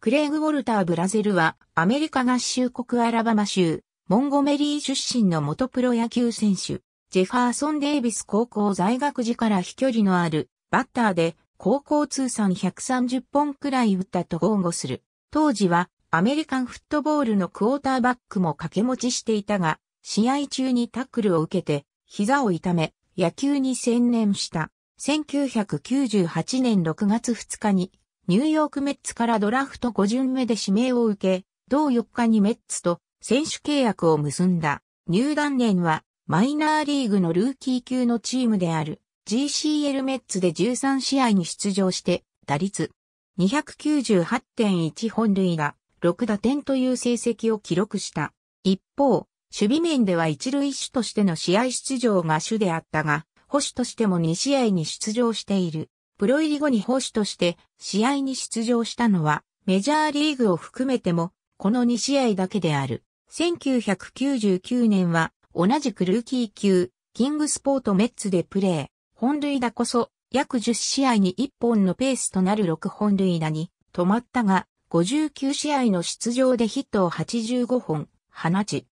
クレイグ・ウォルター・ブラゼルは、アメリカ合衆国アラバマ州、モンゴメリー出身の元プロ野球選手、ジェファーソン・デイビス高校在学時から飛距離のある、バッターで、高校通算130本くらい打ったと豪語する。当時は、アメリカンフットボールのクォーターバックも掛け持ちしていたが、試合中にタックルを受けて、膝を痛め、野球に専念した。1998年6月2日に、ニューヨークメッツからドラフト5巡目で指名を受け、同4日にメッツと選手契約を結んだ。入団年はマイナーリーグのルーキー級のチームである GCL メッツで13試合に出場して打率298.1本塁打6打点という成績を記録した。一方、守備面では一塁手としての試合出場が主であったが、保守としても2試合に出場している。プロ入り後に保守として試合に出場したのは、メジャーリーグを含めても、この2試合だけである。1999年は、同じくルーキー級、キングスポートメッツでプレー。本塁打こそ、約10試合に1本のペースとなる6本塁打に、止まったが、59試合の出場でヒットを85本、放ち、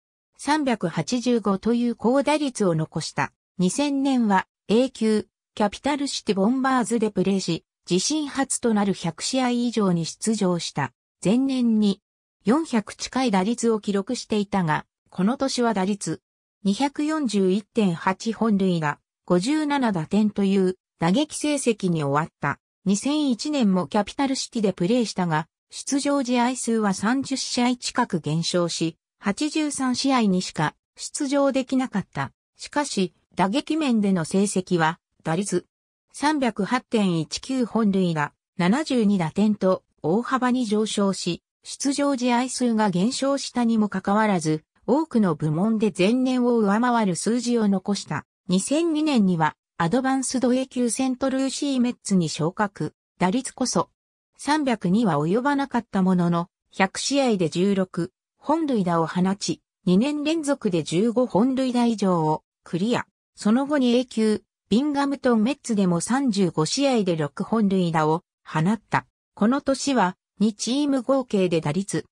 385という高打率を残した。2000年は A 級キャピタルシティボンバーズでプレーし、自身初となる100試合以上に出場した。前年に400近い打率を記録していたが、この年は打率241.8本塁打、57打点という打撃成績に終わった。2001年もキャピタルシティでプレーしたが、出場試合数は30試合近く減少し、83試合にしか出場できなかった。しかし、打撃面での成績は打率308.19本塁打、72打点と大幅に上昇し、出場試合数が減少したにもかかわらず、多くの部門で前年を上回る数字を残した。2002年には、アドバンスド A 級セントルーシーメッツに昇格。打率こそ、300には及ばなかったものの、100試合で16、本塁打を放ち、2年連続で15本塁打以上をクリア。その後に A 級、ビンガムトン・メッツでも35試合で6本塁打を放った。この年は2チーム合計で打率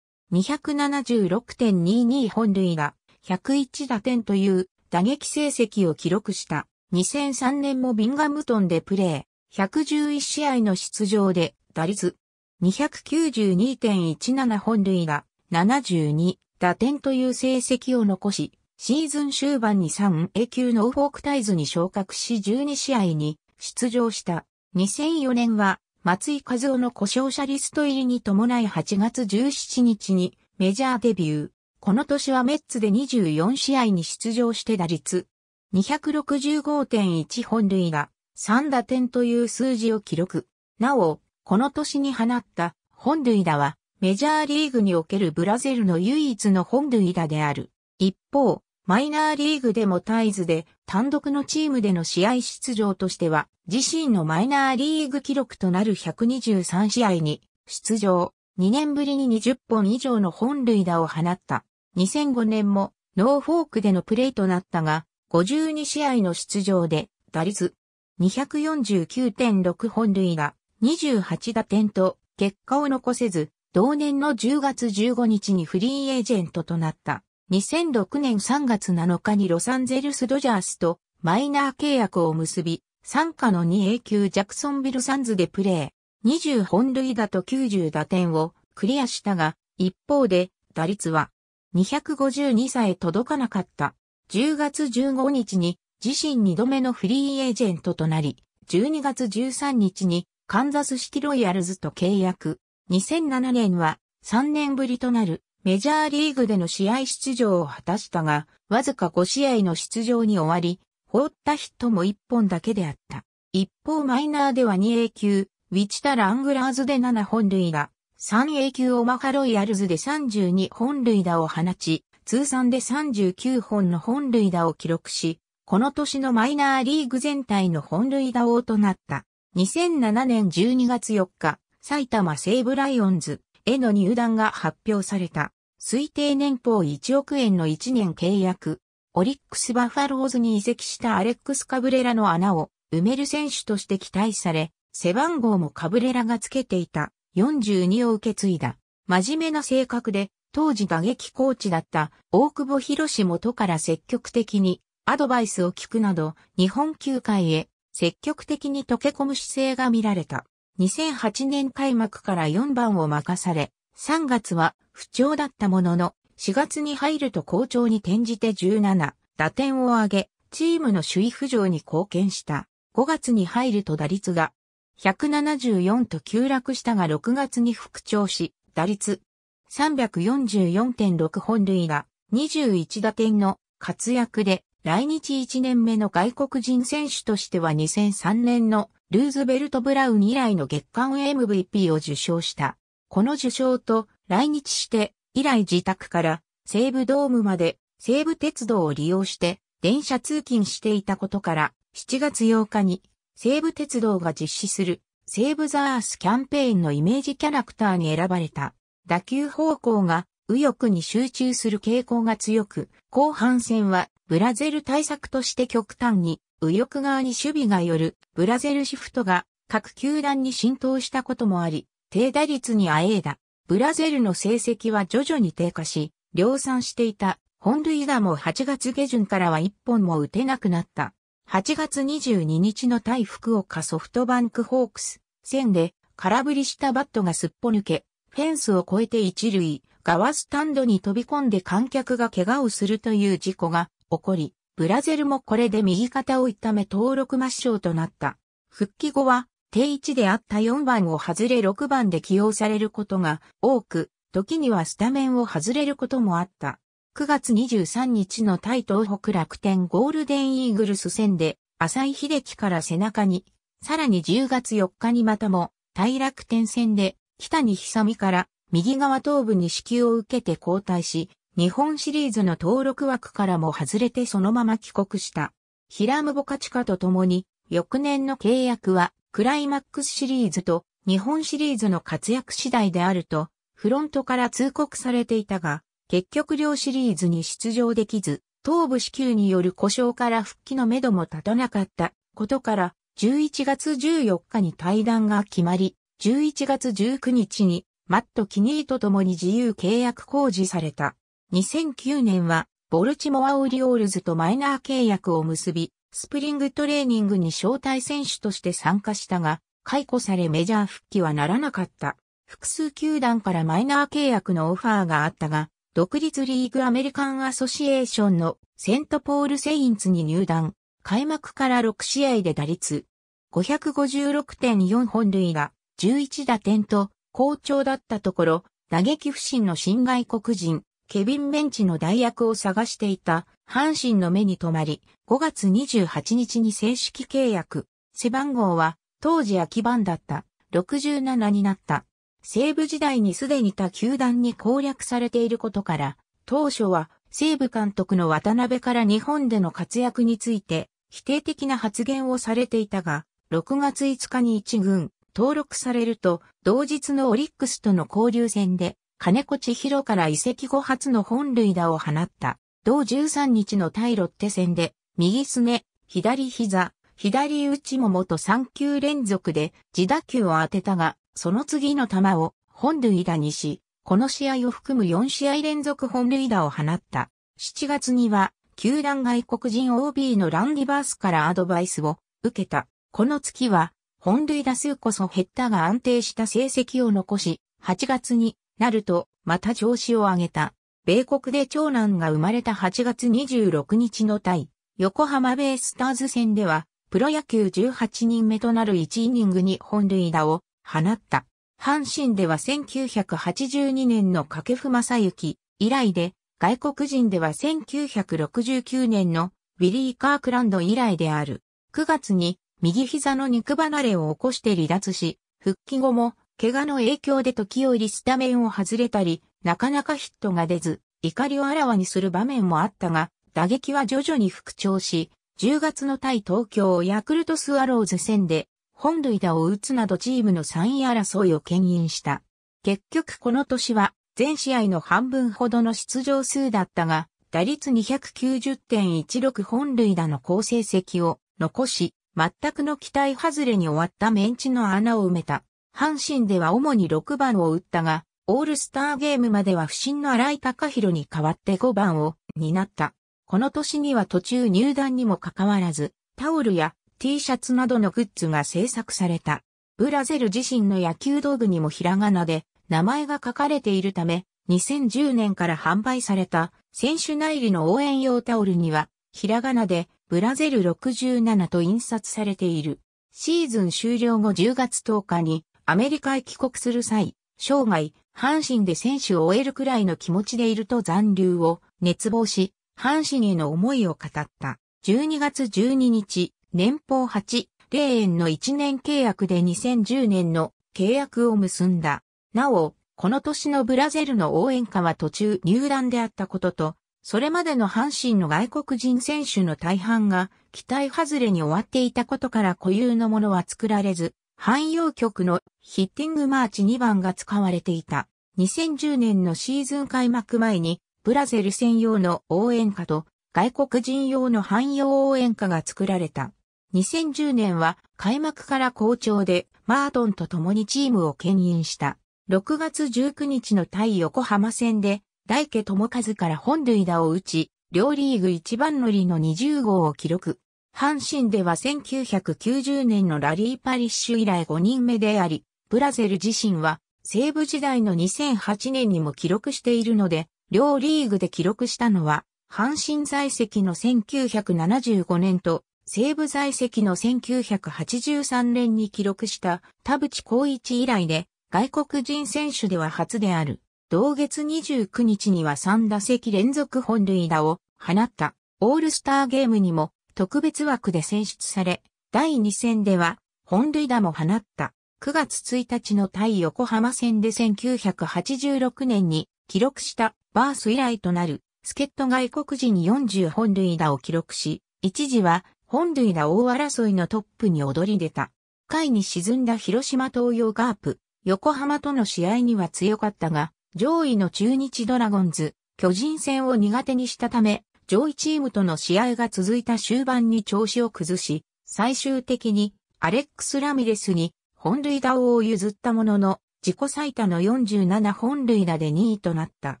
276.22本塁打、101打点という打撃成績を記録した。2003年もビンガムトンでプレー、111試合の出場で打率292.17本塁打、72打点という成績を残し、シーズン終盤に 3A 級ノーフォークタイズに昇格し12試合に出場した。2004年は松井和夫の故障者リスト入りに伴い8月17日にメジャーデビュー。この年はメッツで24試合に出場して打率265.1本塁打3打点という数字を記録。なお、この年に放った本塁打はメジャーリーグにおけるブラゼルの唯一の本塁打である。一方、マイナーリーグでもタイズで単独のチームでの試合出場としては自身のマイナーリーグ記録となる123試合に出場。2年ぶりに20本以上の本塁打を放った。2005年もノーフォークでのプレーとなったが、52試合の出場で打率249.6本塁打、28打点と結果を残せず、同年の10月15日にフリーエージェントとなった。2006年3月7日にロサンゼルスドジャースとマイナー契約を結び、参加の 2A 級ジャクソンビルサンズでプレー、20本塁打と90打点をクリアしたが、一方で打率は252さえ届かなかった。10月15日に自身2度目のフリーエージェントとなり、12月13日にカンザスシティロイヤルズと契約。2007年は3年ぶりとなるメジャーリーグでの試合出場を果たしたが、わずか5試合の出場に終わり、放ったヒットも1本だけであった。一方マイナーでは 2A 級、ウィチタ・ラングラーズで7本塁打、3A 級オマハロイアルズで32本塁打を放ち、通算で39本の本塁打を記録し、この年のマイナーリーグ全体の本塁打王となった。2007年12月4日、埼玉西武ライオンズ、への入団が発表された。推定年俸1億円の1年契約。オリックスバファローズに移籍したアレックス・カブレラの穴を埋める選手として期待され、背番号もカブレラがつけていた42を受け継いだ。真面目な性格で、当時打撃コーチだった大久保博士元から積極的にアドバイスを聞くなど、日本球界へ積極的に溶け込む姿勢が見られた。2008年開幕から4番を任され、3月は不調だったものの、4月に入ると好調に転じて17、打点を挙げ、チームの首位浮上に貢献した。5月に入ると打率が174と急落したが6月に復調し、打率344.6本塁打、21打点の活躍で、来日1年目の外国人選手としては2003年のルーズベルト・ブラウン以来の月間 MVP を受賞した。この受賞と来日して以来自宅から西武ドームまで西武鉄道を利用して電車通勤していたことから7月8日に西武鉄道が実施する西武ザースキャンペーンのイメージキャラクターに選ばれた。打球方向が右翼に集中する傾向が強く、後半戦はブラゼル対策として極端に右翼側に守備がよるブラゼルシフトが各球団に浸透したこともあり、低打率にあえいだ。ブラゼルの成績は徐々に低下し、量産していた本塁打も8月下旬からは1本も打てなくなった。8月22日の対福岡ソフトバンクホークス戦で空振りしたバットがすっぽ抜け、フェンスを越えて一塁、側スタンドに飛び込んで観客が怪我をするという事故が起こり、ブラゼルもこれで右肩を痛め登録抹消となった。復帰後は、定位置であった4番を外れ6番で起用されることが多く、時にはスタメンを外れることもあった。9月23日の対東北楽天ゴールデンイーグルス戦で、浅井秀樹から背中に、さらに10月4日にまたも、対楽天戦で、北に久美から、右側頭部に支給を受けて交代し、日本シリーズの登録枠からも外れてそのまま帰国した。ヒラム・ボカチカと共に、翌年の契約は、クライマックスシリーズと日本シリーズの活躍次第であると、フロントから通告されていたが、結局両シリーズに出場できず、頭部支給による故障から復帰のめども立たなかったことから、11月14日に対談が決まり、11月19日にマット・キニーと共に自由契約工事された。2009年は、ボルチモア・オリオールズとマイナー契約を結び、スプリングトレーニングに招待選手として参加したが、解雇されメジャー復帰はならなかった。複数球団からマイナー契約のオファーがあったが、独立リーグアメリカンアソシエーションのセントポールセインツに入団。開幕から6試合で打率556.4本塁が11打点と好調だったところ、打撃不振の新外国人ケビン・ベンチの代役を探していた、阪神の目に留まり、5月28日に正式契約。背番号は、当時秋番だった、67になった。西部時代にすでに他球団に攻略されていることから、当初は西部監督の渡辺から日本での活躍について否定的な発言をされていたが、6月5日に一軍登録されると、同日のオリックスとの交流戦で金子千尋から移籍後初の本塁打を放った。同13日の対ロッテ戦で、右すね、左膝、左打ちもと3球連続で自打球を当てたが、その次の球を本塁打にし、この試合を含む4試合連続本塁打を放った。7月には、球団外国人 OB のランディバースからアドバイスを受けた。この月は、本塁打数こそ減ったが安定した成績を残し、8月になると、また調子を上げた。米国で長男が生まれた8月26日の対、横浜ベイスターズ戦では、プロ野球18人目となる1イニングに本塁打を放った。阪神では1982年の掛布正幸以来で、外国人では1969年のウィリー・カークランド以来である。9月に右膝の肉離れを起こして離脱し、復帰後も怪我の影響で時折スタメンを外れたり、なかなかヒットが出ず、怒りをあらわにする場面もあったが、打撃は徐々に復調し、10月の対東京ヤクルトスワローズ戦で、本塁打を打つなどチームの3位争いを牽引した。結局この年は、全試合の半分ほどの出場数だったが、打率290.16本塁打の好成績を残し、全くの期待外れに終わったメンチの穴を埋めた。阪神では主に6番を打ったが、オールスターゲームまでは不審の荒井隆弘に代わって5番を担った。この年には途中入団にもかかわらず、タオルや T シャツなどのグッズが制作された。ブラゼル自身の野球道具にもひらがなで名前が書かれているため、2010年から販売された選手内裏の応援用タオルには、ひらがなでブラゼル67と印刷されている。シーズン終了後10月10日にアメリカへ帰国する際、生涯、阪神で選手を終えるくらいの気持ちでいると残留を熱望し、阪神への思いを語った。12月12日、年俸8、0円の1年契約で2010年の契約を結んだ。なお、この年のブラゼルの応援歌は途中入団であったことと、それまでの阪神の外国人選手の大半が期待外れに終わっていたことから固有のものは作られず、汎用曲のヒッティングマーチ2番が使われていた。2010年のシーズン開幕前に、ブラゼル専用の応援歌と外国人用の汎用応援歌が作られた。2010年は開幕から好調でマートンと共にチームを牽引した。6月19日の対横浜戦で大家智和から本塁打を打ち、両リーグ一番乗りの20号を記録。阪神では1990年のラリー・パリッシュ以来5人目であり、ブラゼル自身は西部時代の2008年にも記録しているので、両リーグで記録したのは、阪神在籍の1975年と、西部在籍の1983年に記録した田淵光一以来で、外国人選手では初である。同月29日には3打席連続本塁打を放ったオールスターゲームにも特別枠で選出され、第2戦では本塁打も放った。9月1日の対横浜戦で1986年に記録したバース以来となる助っ人外国人に40本塁打を記録し、一時は本塁打大争いのトップに躍り出た。下位に沈んだ広島東洋ガープ、横浜との試合には強かったが、上位の中日ドラゴンズ、巨人戦を苦手にしたため、上位チームとの試合が続いた終盤に調子を崩し、最終的にアレックス・ラミレスに本塁打王を譲ったものの、自己最多の47本塁打で2位となった。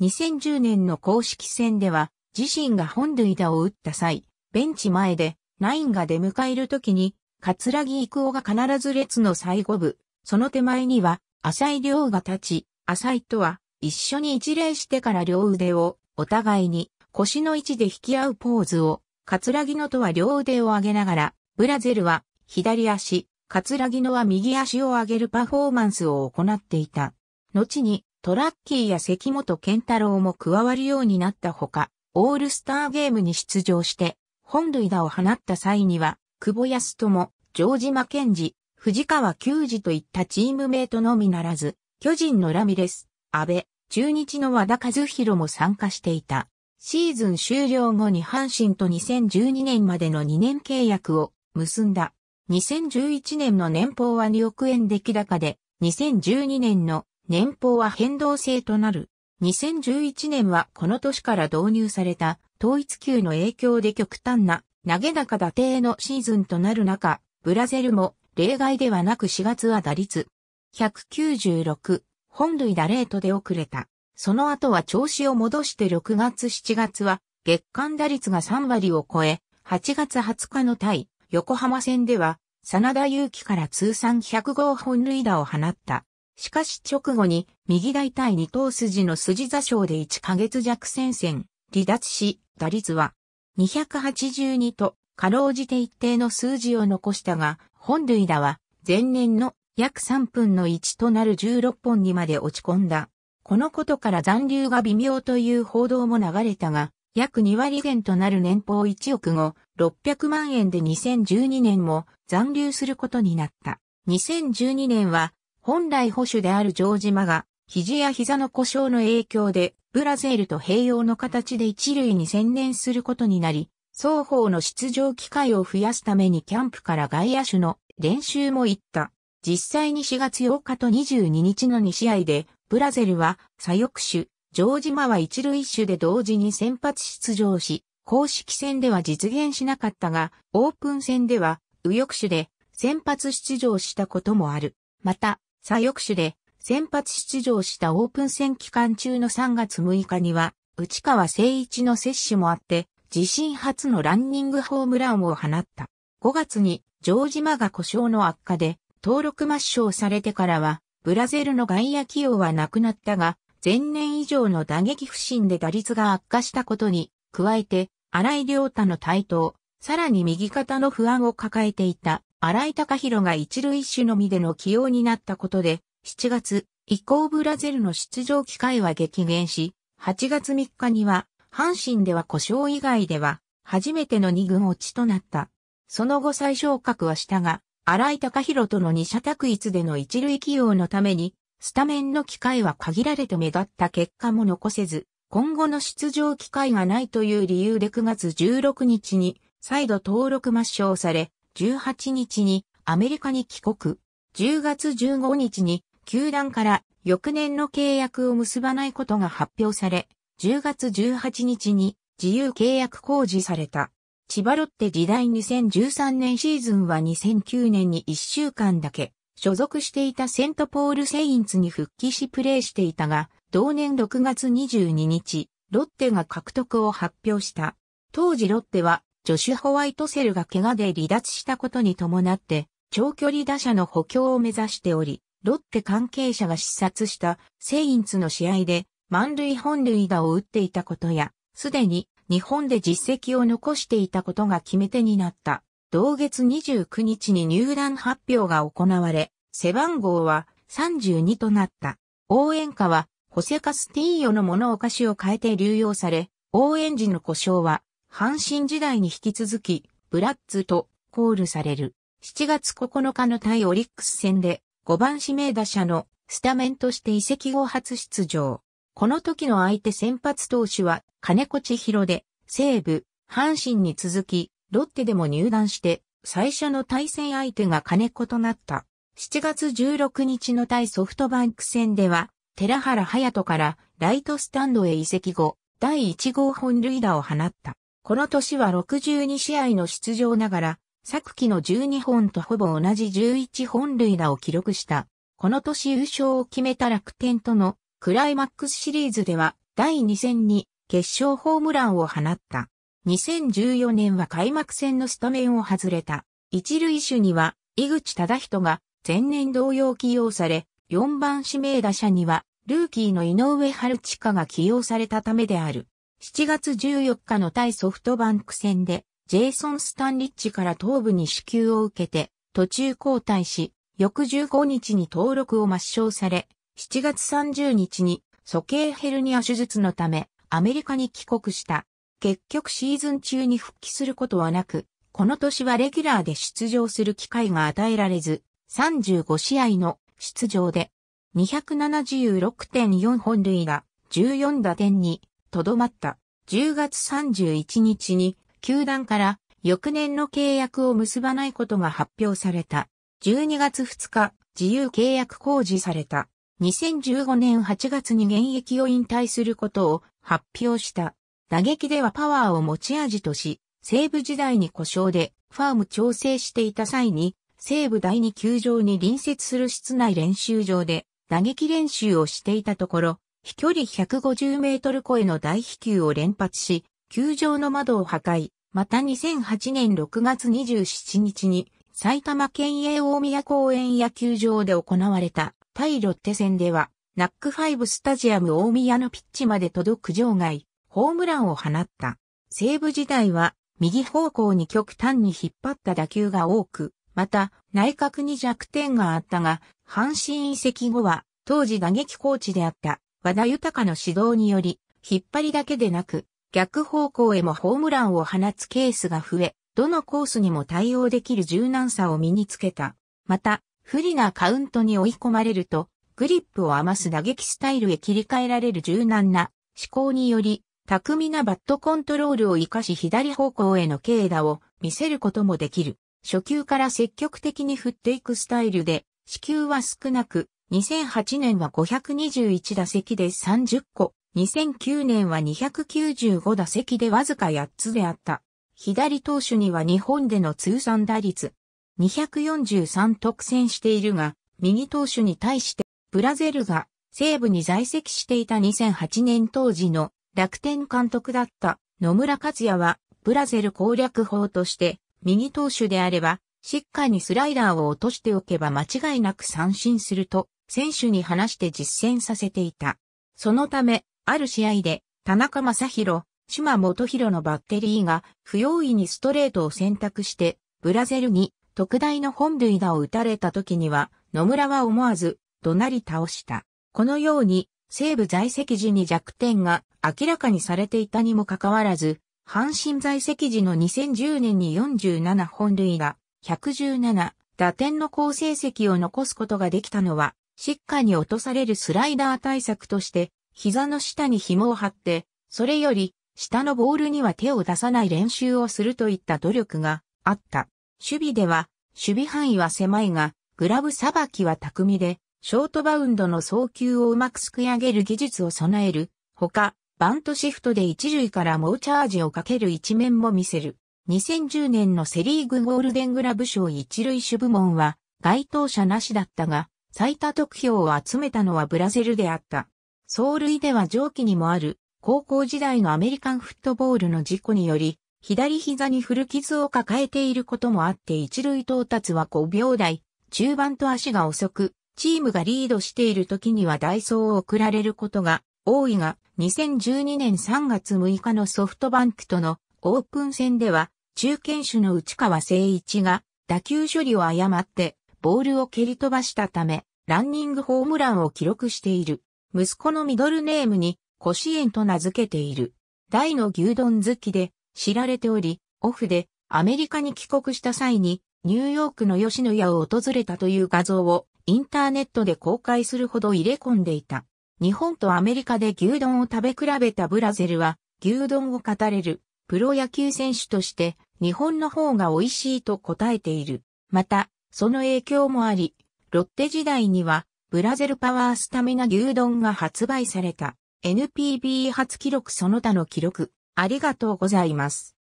2010年の公式戦では、自身が本塁打を打った際、ベンチ前で、ナインが出迎える時に、桂木育夫が必ず列の最後部、その手前には、浅井亮が立ち、浅井とは、一緒に一礼してから両腕を、お互いに、腰の位置で引き合うポーズを、カツラギノとは両腕を上げながら、ブラゼルは左足、カツラギノは右足を上げるパフォーマンスを行っていた。後に、トラッキーや関本健太郎も加わるようになったほか、オールスターゲームに出場して、本塁打を放った際には、久保康友、ジョージ・マケンジ、藤川球児といったチームメイトのみならず、巨人のラミレス、安倍、中日の和田和弘も参加していた。シーズン終了後に阪神と2012年までの2年契約を結んだ。2011年の年俸は2億円出来高で、2012年の年俸は変動制となる。2011年はこの年から導入された統一級の影響で極端な投げ高打低のシーズンとなる中、ブラゼルも例外ではなく4月は打率196本塁打レートで遅れた。その後は調子を戻して6月7月は月間打率が3割を超え、8月20日の対横浜戦では、真田祐希から通算100号本塁打を放った。しかし直後に右大対二頭筋の筋座章で1ヶ月弱戦線、離脱し、打率は282と、かろうじて一定の数字を残したが、本塁打は前年の約3分の1となる16本にまで落ち込んだ。このことから残留が微妙という報道も流れたが、約2割減となる年俸1億後、600万円で2012年も残留することになった。2012年は、本来保守である城島が、肘や膝の故障の影響で、ブラゼールと併用の形で一塁に専念することになり、双方の出場機会を増やすためにキャンプから外野手の練習も行った。実際に4月8日と22日の2試合でブラゼルは左翼手、ジョージマは一塁手で同時に先発出場し、公式戦では実現しなかったが、オープン戦では右翼手で先発出場したこともある。また、左翼手で先発出場したオープン戦期間中の3月6日には、内川誠一の接種もあって、自身初のランニングホームランを放った。5月に、ジョージマが故障の悪化で、登録抹消されてからは、ブラゼルの外野起用はなくなったが、前年以上の打撃不振で打率が悪化したことに、加えて、荒井良太の台頭、さらに右肩の不安を抱えていた荒井隆弘が一塁手のみでの起用になったことで、7月以降ブラゼルの出場機会は激減し、8月3日には、阪神では故障以外では、初めての2軍落ちとなった。その後再昇格はしたが、荒井隆弘との二者択一での一塁起用のために、スタメンの機会は限られて目立った結果も残せず、今後の出場機会がないという理由で9月16日に再度登録抹消され、18日にアメリカに帰国、10月15日に球団から翌年の契約を結ばないことが発表され、10月18日に自由契約公示された。千葉ロッテ時代2013年シーズンは2009年に1週間だけ、所属していたセントポールセインツに復帰しプレーしていたが、同年6月22日、ロッテが獲得を発表した。当時ロッテは、ジョシュ・ホワイトセルが怪我で離脱したことに伴って、長距離打者の補強を目指しており、ロッテ関係者が視察したセインツの試合で、満塁本塁打を打っていたことや、すでに日本で実績を残していたことが決め手になった。同月29日に入団発表が行われ、背番号は32となった。応援歌は、ホセカスティーヨの物お菓子を変えて流用され、応援時の故障は、阪神時代に引き続き、ブラッツとコールされる。7月9日の対オリックス戦で、5番指名打者のスタメンとして移籍後初出場。この時の相手先発投手は金子千尋で、西武、阪神に続き、ロッテでも入団して、最初の対戦相手が金子となった。7月16日の対ソフトバンク戦では、寺原隼人からライトスタンドへ移籍後、第1号本塁打を放った。この年は62試合の出場ながら、昨季の12本とほぼ同じ11本塁打を記録した。この年優勝を決めた楽天とのクライマックスシリーズでは第2戦に決勝ホームランを放った。2014年は開幕戦のスタメンを外れた。一塁手には井口忠人が前年同様起用され、4番指名打者にはルーキーの井上春近が起用されたためである。7月14日の対ソフトバンク戦で、ジェイソン・スタンリッチから頭部に支給を受けて、途中交代し、翌15日に登録を抹消され、7月30日に、鼠径ヘルニア手術のため、アメリカに帰国した。結局シーズン中に復帰することはなく、この年はレギュラーで出場する機会が与えられず、35試合の出場で、276.4本塁打、14打点に、とどまった。10月31日に、球団から翌年の契約を結ばないことが発表された。12月2日、自由契約公示された。2015年8月に現役を引退することを発表した。打撃ではパワーを持ち味とし、西部時代に故障でファーム調整していた際に、西部第2球場に隣接する室内練習場で打撃練習をしていたところ、飛距離150メートル超えの大飛球を連発し、球場の窓を破壊、また2008年6月27日に埼玉県営大宮公園野球場で行われた対ロッテ戦では、ナックファイブスタジアム大宮のピッチまで届く場外、ホームランを放った。西武時代は、右方向に極端に引っ張った打球が多く、また、内角に弱点があったが、阪神移籍後は、当時打撃コーチであった和田豊の指導により、引っ張りだけでなく、逆方向へもホームランを放つケースが増え、どのコースにも対応できる柔軟さを身につけた。また、不利なカウントに追い込まれると、グリップを余す打撃スタイルへ切り替えられる柔軟な思考により、巧みなバットコントロールを活かし左方向への軽打を見せることもできる。初球から積極的に振っていくスタイルで、死球は少なく、2008年は521打席で30個、2009年は295打席でわずか8つであった。左投手には日本での通算打率243得戦しているが、右投手に対して、ブラゼルが西部に在籍していた2008年当時の楽天監督だった野村克也は、ブラゼル攻略法として、右投手であれば、しっかりスライダーを落としておけば間違いなく三振すると、選手に話して実践させていた。そのため、ある試合で、田中正宏、島元宏のバッテリーが、不用意にストレートを選択して、ブラゼルに特大の本塁打を打たれた時には、野村は思わず、怒鳴り倒した。このように、西部在籍時に弱点が明らかにされていたにもかかわらず、阪神在籍時の2010年に47本塁打、117打点の好成績を残すことができたのは、疾患に落とされるスライダー対策として、膝の下に紐を張って、それより、下のボールには手を出さない練習をするといった努力があった。守備では、守備範囲は狭いが、グラブさばきは巧みで、ショートバウンドの送球をうまくすくい上げる技術を備える。ほか、バントシフトで一塁から猛チャージをかける一面も見せる。2010年のセリーグゴールデングラブ賞一塁手部門は、該当者なしだったが、最多得票を集めたのはブラゼルであった。走塁では上記にもある、高校時代のアメリカンフットボールの事故により、左膝に古傷を抱えていることもあって一塁到達は5秒台、中盤と足が遅く、チームがリードしている時にはダイソーを送られることが多いが、2012年3月6日のソフトバンクとのオープン戦では、中堅手の内川誠一が打球処理を誤ってボールを蹴り飛ばしたため、ランニングホームランを記録している。息子のミドルネームに、シエンと名付けている。大の牛丼好きで、知られており、オフでアメリカに帰国した際にニューヨークの吉野家を訪れたという画像をインターネットで公開するほど入れ込んでいた。日本とアメリカで牛丼を食べ比べたブラゼルは牛丼を語れるプロ野球選手として日本の方が美味しいと答えている。また、その影響もあり、ロッテ時代にはブラゼルパワースタミナ牛丼が発売された。NPB 初記録その他の記録。ありがとうございます。